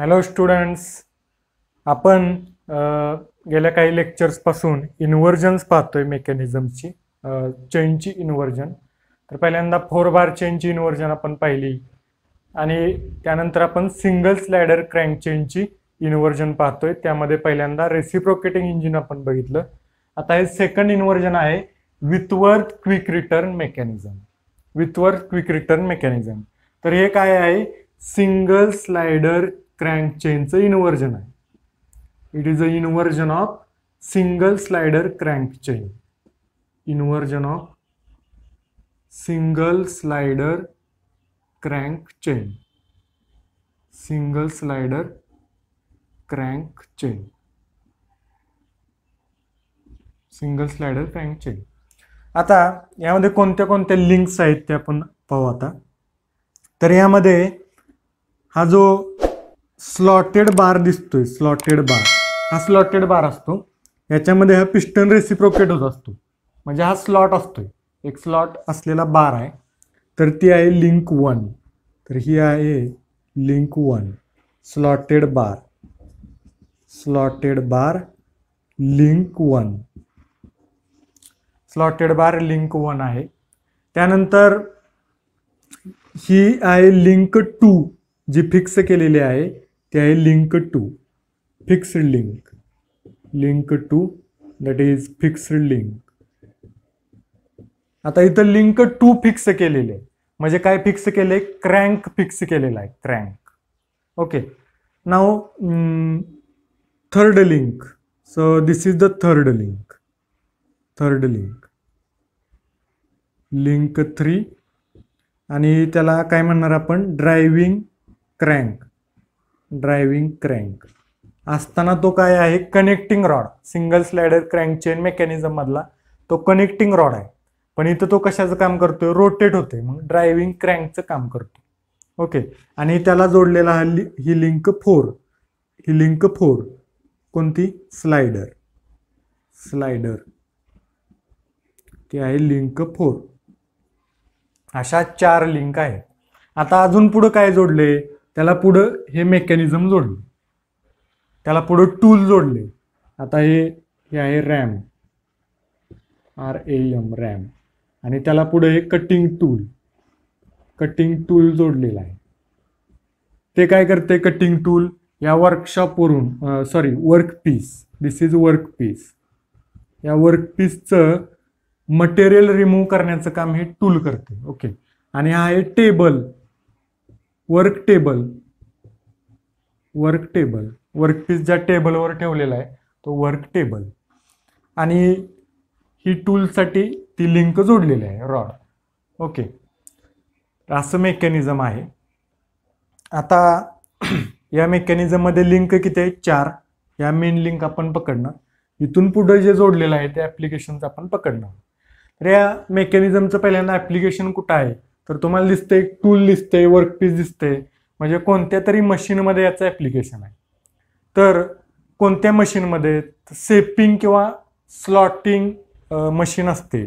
Hello students आपण गेल्या काही लेक्चर्सपासून इन्व्हर्जन्स पाहतोय मेकॅनिझमची चेनची इन्व्हर्जन तर पहिल्यांदा फोर बार चेनची इन्व्हर्जन आपण पाहिली आणि त्यानंतर आपण सिंगल स्लायडर क्रँक चेनची इन्व्हर्जन पाहतोय त्यामध्ये पहिल्यांदा रेसिप्रोकेटिंग इंजिन आपण बघितलं आता हे सेकंड इन्व्हर्जन आहे Whitworth quick return mechanism Whitworth quick return mechanism तर हे काय आहे सिंगल स्लायडर क्रँक चेनचं इन्व्हर्जन आहे it is a inversion of single slider crank chain inversion of single slider crank chain single slider crank chain single slider crank chain आता यामध्ये कोणत्या कोणत्या लिंक्स आहेत ते आपण पाहू आता तर यामध्ये हा जो स्लॉटेड बार दिसतोय स्लॉटेड बार हा स्लॉटेड बार असतो याच्यामध्ये हा पिस्टन रेसिप्रोकेट होत असतो म्हणजे हा स्लॉट असतोय एक स्लॉट असलेला बार आहे तर ती आहे लिंक वन तर ही आहे link one slotted bar slotted bar link one slotted bar link one आहे त्यानंतर ही आहे लिंक टू जी फिक्स केलेली आहे ते आहे link two fixed link link two that is fixed link आता इथं लिंक टू फिक्स केलेले म्हणजे काय फिक्स केले क्रँक फिक्स केलेला आहे क्रँक ओके नाव third link so this is the third link third link link three आणि त्याला काय म्हणणार आपण ड्रायव्हिंग क्रँक ड्रायव्हिंग क्रँक असताना तो काय आहे connecting rod single slider crank chain mechanism मधला तो कनेक्टिंग रॉड आहे पण इथं तो कशाचं काम करतोय रोटेट होते मग ड्रायव्हिंग क्रँकचं काम करतो ओके आणि त्याला जोडलेला हा लि ही लिंक फोर ही लिंक फोर कोणती स्लायडर स्लायडर ती आहे लिंक फोर अशा चार लिंक आहेत आता अजून पुढं काय जोडले त्याला पुढं हे मेकॅनिझम जोडले त्याला पुढं टूल जोडले आता हे हे आहे ram R A M ram आणि त्याला पुढे हे कटिंग टूल कटिंग टूल जोडलेलं आहे ते काय करते कटिंग टूल या वर्कशॉपवरून sorry work piece this is work piece या वर्क पीसचं मटेरियल रिमूव्ह करण्याचं काम हे टूल करते ओके आणि हा आहे table work table work table workpiece ज्या टेबलवर ठेवलेला आहे तो वर्क टेबल आणि ही टूलसाठी ती लिंक जोडलेली आहे रॉड ओके असं मेकॅनिझम आहे आता या मेकॅनिझममध्ये लिंक किती आहे चार या मेन लिंक आपण पकडणार इथून पुढे जे जोडलेलं आहे ते ॲप्लिकेशनचं आपण पकडणार तर या मेकॅनिझमचं पहिल्यांदा ॲप्लिकेशन कुठं आहे तर तुम्हाला दिसते टूल दिसते वर्कपीस दिसते म्हणजे कोणत्या तरी मशीनमध्ये याचं ॲप्लिकेशन आहे तर कोणत्या मशीनमध्ये सेपिंग किंवा स्लॉटिंग मशीन असते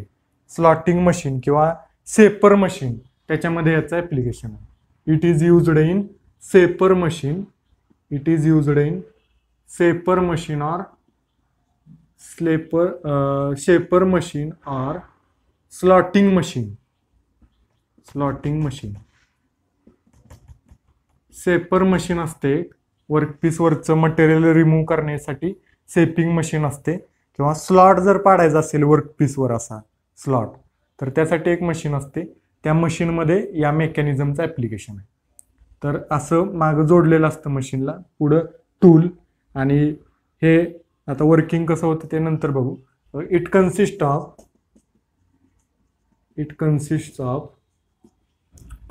स्लॉटिंग मशीन किंवा सेपर मशीन त्याच्यामध्ये याचं ॲप्लिकेशन आहे it is used in shaper machine it is used in shaper machine or slapper shaper machine or slotting machine slotting machine shaper machine असते वर्कपीसवरचं material remove करण्यासाठी सेपिंग machine असते किंवा slot जर पाडायचा असेल वर्कपीसवर असा स्लॉट तर त्यासाठी एक मशीन असते त्या मशीनमध्ये या मेकॅनिझमचं ऍप्लिकेशन आहे तर असं मागं जोडलेलं असतं मशीनला पुढं टूल आणि हे आता वर्किंग कसं होतं ते नंतर बघू it consist of it consist of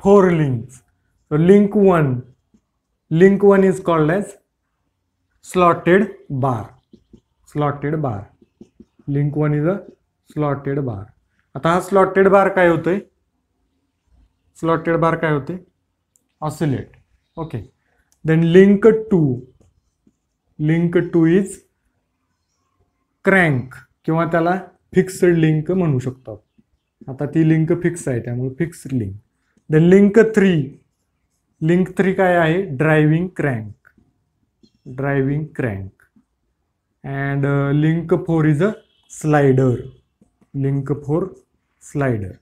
four links. So link 1, link 1 is called as slotted bar. Slotted bar. Link 1 is a slotted bar. आता हा स्लॉटेड बार काय होतोय स्लॉटेड बार काय होते oscillate okay then link two link two is crank किंवा त्याला fixed link म्हणू शकतो आता ती लिंक फिक्स आहे त्यामुळे fixed link the link three link three काय आहे driving crank driving crank and link four is a slider link four slider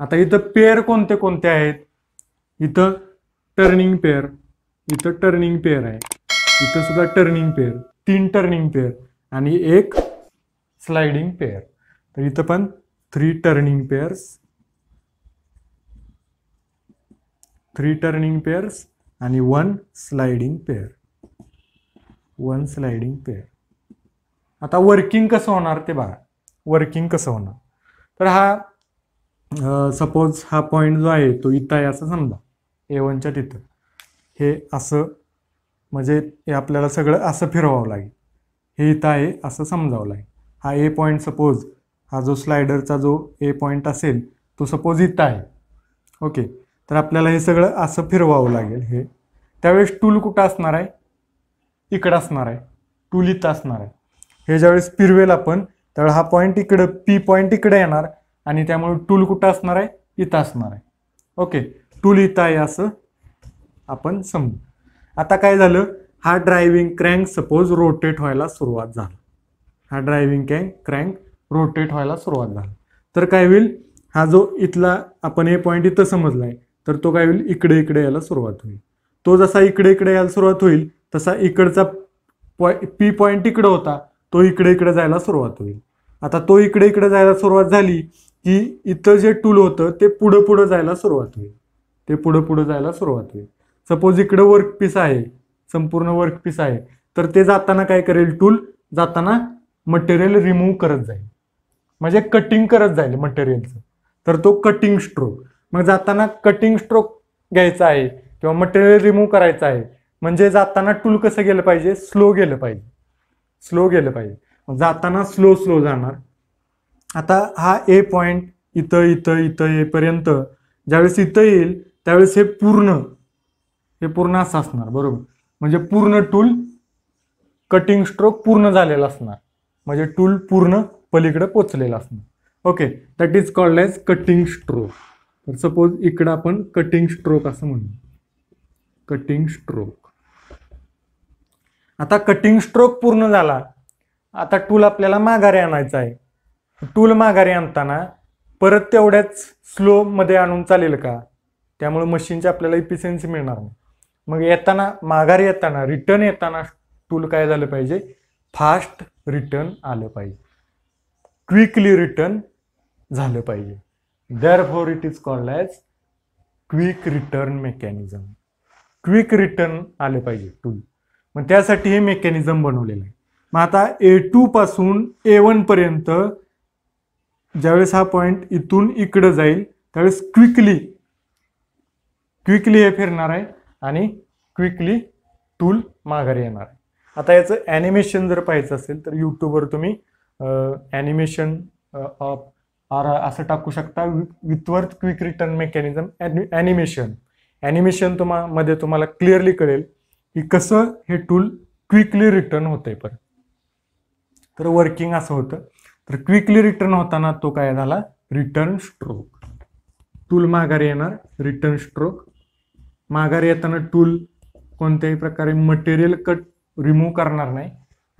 आता इथं पेअर कोणते कोणते आहेत इथं टर्निंग पेअर इथं टर्निंग पेअर आहे इथं सुद्धा टर्निंग पेअर तीन टर्निंग पेअर आणि एक स्लायडिंग पेअर तर इथं पण three turning pairs three turning pairs आणि one sliding pair one sliding pair आता वर्किंग कसं होणार ते बघा वर्किंग कसं होणार तर हा सपोज हा पॉईंट जो आहे तो इथं आहे असं समजा ए वनच्या तिथं हे असं म्हणजे हे आपल्याला सगळं असं फिरवावं लागेल हे इथं आहे असं समजावं लागेल हा ए पॉईंट सपोज हा जो स्लायडरचा जो ए पॉईंट असेल तो सपोज इथं आहे ओके तर आपल्याला हे सगळं असं फिरवावं लागेल हे त्यावेळेस टूल कुठं असणार आहे इकडं असणार आहे टूल इथं असणार आहे हे ज्यावेळेस फिरवेल आपण त्यावेळेस हा पॉईंट इकडं पी पॉईंट इकडे येणार आणि त्यामुळे टूल कुठं असणार आहे इथं असणार आहे ओके टूल इथं आहे असं आपण समजू आता काय झालं हा ड्रायव्हिंग क्रँक सपोज रोटेट व्हायला सुरुवात झाला हा ड्रायव्हिंग क्रँक क्रँक रोटेट व्हायला सुरुवात झाली तर काय होईल हा जो इथला आपण हे पॉईंट इथं समजला आहे तर तो काय होईल इकडे इकडे यायला सुरुवात होईल तो जसा इकडे इकडे यायला सुरुवात होईल तसा इकडचा पॉ पी पॉईंट इकडं होता तो इकडे इकडे जायला सुरुवात होईल आता तो इकडे इकडे जायला सुरुवात झाली की इथं जे टूल होतं ते पुढं पुढं जायला सुरुवात होईल ते पुढं पुढं जायला सुरुवात होईल सपोज इकडं वर्क पीस आहे संपूर्ण वर्क पीस आहे तर ते जाताना काय करेल टूल जाताना मटेरियल रिमूव्ह करत जाईल म्हणजे कटिंग करत जाईल मटेरियलचं तर तो कटिंग स्ट्रोक मग जाताना कटिंग स्ट्रोक घ्यायचा आहे किंवा मटेरियल रिमूव्ह करायचं आहे म्हणजे जाताना टूल कसं गेलं पाहिजे स्लो गेलं पाहिजे स्लो गेलं पाहिजे जाताना स्लो स्लो जाणार आता हा ए पॉईंट इथं इथं इथं येपर्यंत ज्यावेळेस इथं येईल त्यावेळेस हे पूर्ण हे पूर्ण असं असणार बरोबर म्हणजे पूर्ण टूल कटिंग स्ट्रोक पूर्ण झालेला असणार म्हणजे टूल पूर्ण पलीकडे पोचलेलं असणं okay that is called as cutting stroke तर सपोज इकडं आपण कटिंग स्ट्रोक असं म्हणू कटिंग स्ट्रोक आता कटिंग स्ट्रोक पूर्ण झाला आता टूल आपल्याला माघारी आणायचा आहे टूल माघारी आणताना परत तेवढ्याच स्लो मध्ये आणून चालेल का त्यामुळे मशीनची आपल्याला इफिशियन्सी मिळणार नाही मग येताना माघारी येताना रिटर्न येताना टूल काय झालं पाहिजे फास्ट रिटर्न आलं पाहिजे क्विकली रिटर्न झालं पाहिजे therefore it is called as quick return mechanism quick return आले पाहिजे टूल मग त्यासाठी हे मेकॅनिझम बनवलेलं आहे मग आता ए टू पासून ए वन पर्यंत ज्यावेळेस हा पॉईंट इथून इकडं जाईल त्यावेळेस क्विकली क्विकली हे फिरणार आहे आणि क्विकली टूल माघारी येणार आहे आता याचं ॲनिमेशन जर पाहायचं असेल तर यूट्यूबवर तुम्ही ॲनिमेशन ऑफ असं टाकू शकता Whitworth quick return mechanism animation animation तुम्हा मध्ये तुम्हाला क्लिअरली कळेल की कसं हे टूल क्विकली रिटर्न आहे पर तर वर्किंग असं होतं तर क्विकली रिटर्न होताना तो काय झाला रिटर्न स्ट्रोक टूल माघारी येणार रिटर्न स्ट्रोक माघारी येताना टूल कोणत्याही प्रकारे मटेरियल कट रिमूव्ह करणार नाही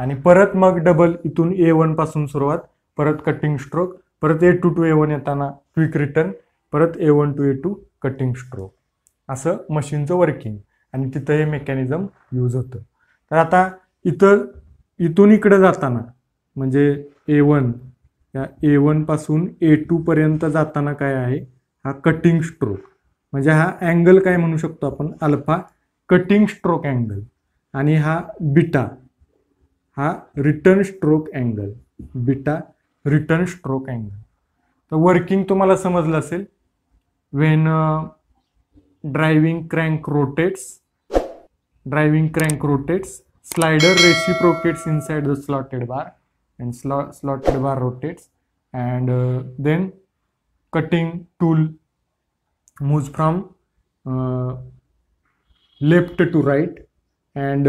आणि परत मग डबल इथून ए पासून सुरुवात परत कटिंग स्ट्रोक परत A two two A one येताना क्विक रिटर्न परत A one two A two cutting stroke असं मशीनचं वर्किंग आणि तिथं हे मेकॅनिझम यूज होतं तर आता इथं इथून इकडे जाताना म्हणजे ए वन या ए पासून ए पर्यंत जाताना काय आहे हा कटिंग स्ट्रोक म्हणजे हा अँगल काय म्हणू शकतो आपण अल्फा कटिंग स्ट्रोक अँगल आणि हा बिटा हा return stroke angle beta return stroke angle तर वर्किंग तुम्हाला समजलं असेल when driving crank rotates driving crank rotates slider in inside the slotted bar and स्लॉ slotted bar rotates and then cutting tool moves from left to right and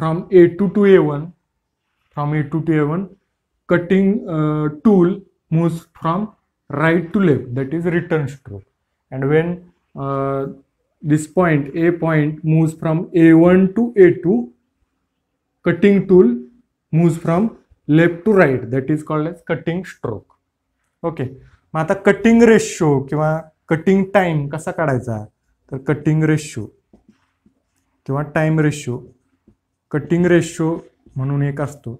from A2 to A1, from A2 to A1, cutting uh, tool moves from right to left, that is return stroke. And when uh, this point, A point moves from A1 to A2, cutting tool moves from left to right, that is called as cutting stroke. Okay. मग आता cutting ratio किंवा cutting time कसा काढायचा तर cutting ratio किंवा time ratio cutting ratio म्हणून एक असतो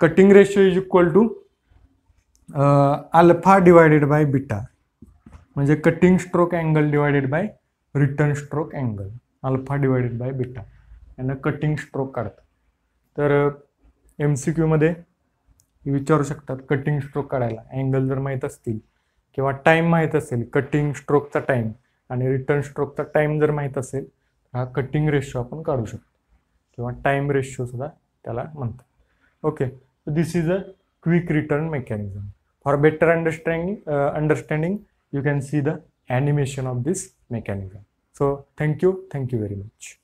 cutting ratio is equal to alpha divided by beta म्हणजे cutting stroke angle divided by return stroke angle alpha divided by beta यांना कटिंग स्ट्रोक काढतात तर एम सी क्यूमध्ये विचारू शकतात कटिंग स्ट्रोक काढायला अँगल जर माहीत असतील किंवा टाईम माहीत असेल कटिंग स्ट्रोकचा टाईम आणि रिटर्न स्ट्रोकचा टाईम जर माहीत असेल हा कटिंग रेशो आपण काढू शकतो किंवा टाईम रेशोसुद्धा त्याला म्हणतात okay this is a quick return mechanism for better understanding understanding you can see the animation of this mechanism so thank you thank you very much